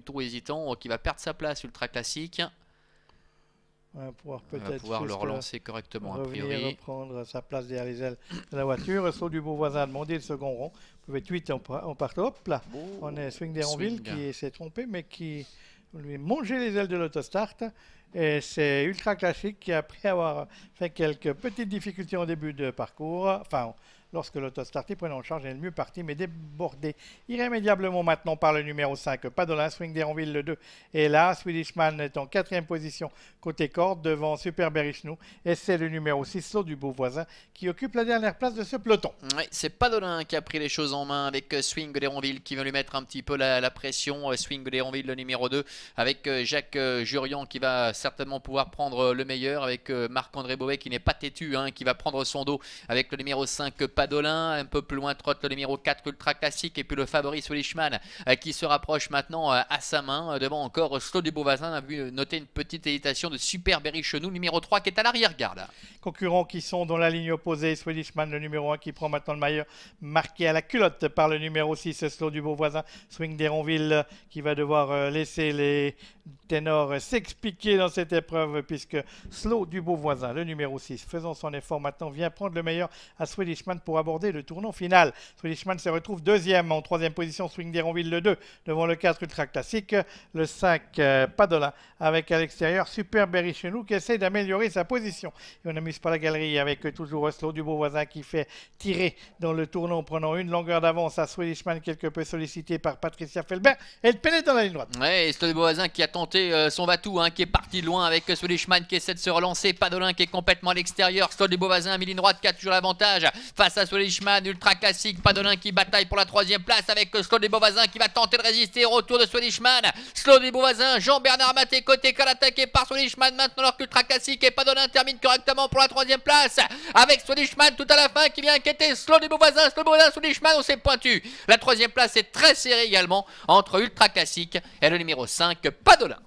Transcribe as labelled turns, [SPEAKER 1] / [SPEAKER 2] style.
[SPEAKER 1] plutôt hésitant, euh, qui va perdre sa place ultra classique.
[SPEAKER 2] On pouvoir, peut être le euh, relancer correctement a priori. reprendre sa place derrière les ailes de la voiture. Saut du beau voisin demandé le second rond. On pouvait être 8 on part. Hop là, on est swing d'Héronville qui s'est trompé mais qui lui mangé les ailes de l'autostart et c'est ultra classique qui, après avoir fait quelques petites difficultés au début de parcours, enfin, lorsque l'autostarté prenait en charge, elle est mieux parti mais débordé irrémédiablement maintenant par le numéro 5, Padolin, Swing d'Héronville le 2. Et là, Swedishman est en quatrième position côté corde devant Super Berichnou Et c'est le numéro 6, Saut du voisin qui occupe la dernière place de ce peloton.
[SPEAKER 1] Oui, c'est Padolin qui a pris les choses en main avec euh, Swing d'Héronville qui veut lui mettre un petit peu la, la pression. Euh, swing d'Héronville le numéro 2 avec euh, Jacques Jurian qui va certainement pouvoir prendre euh, le meilleur avec euh, Marc-André Bové qui n'est pas têtu, hein, qui va prendre son dos avec le numéro 5 euh, Padolin. Un peu plus loin trotte le numéro 4 Ultra Classique et puis le favori Swedishman qui se rapproche maintenant à sa main. Devant encore Slow du Beauvazin a vu noter une petite hésitation de Super Berry Chenou, numéro 3 qui est à l'arrière-garde.
[SPEAKER 2] Concurrents qui sont dans la ligne opposée, Swedishman le numéro 1 qui prend maintenant le maillot marqué à la culotte par le numéro 6 Slow du Beauvoisin, Swing d'Héronville qui va devoir laisser les ténors s'expliquer dans cette épreuve puisque Slow du Voisin, le numéro 6, faisant son effort maintenant, vient prendre le meilleur à Swedishman pour aborder le tournant final. Swedishman se retrouve deuxième en troisième position, Swing d'Héronville le 2 devant le 4 Ultra Classique, le 5 euh, Padola avec à l'extérieur Super Berry qui essaie d'améliorer sa position. Et on n'amuse pas la galerie avec toujours Slow du Beauvoisin qui fait tirer dans le tournant en prenant une longueur d'avance à Swedishman quelque peu sollicité par Patricia Felbert. Elle pénètre dans la ligne droite.
[SPEAKER 1] Oui, Slow du qui a tenté euh, son Vatou, hein, qui est parti loin avec Swedishman qui essaie de se relancer. Padolin qui est complètement à l'extérieur. Stol des à mi droite qui a toujours l'avantage face à Swedishman. Ultra classique. Padolin qui bataille pour la troisième place avec Slot des Beauvasin qui va tenter de résister. Retour de Swedishman. slow des Beauvasin Jean-Bernard Maté côté cal attaqué par Swedishman maintenant alors qu'Ultra classique et Padolin termine correctement pour la troisième place avec Swedishman tout à la fin qui vient inquiéter Slot des Beauvasin, Slow du Swedishman, on s'est pointu. La troisième place est très serrée également entre Ultra classique et le numéro 5 Padolin.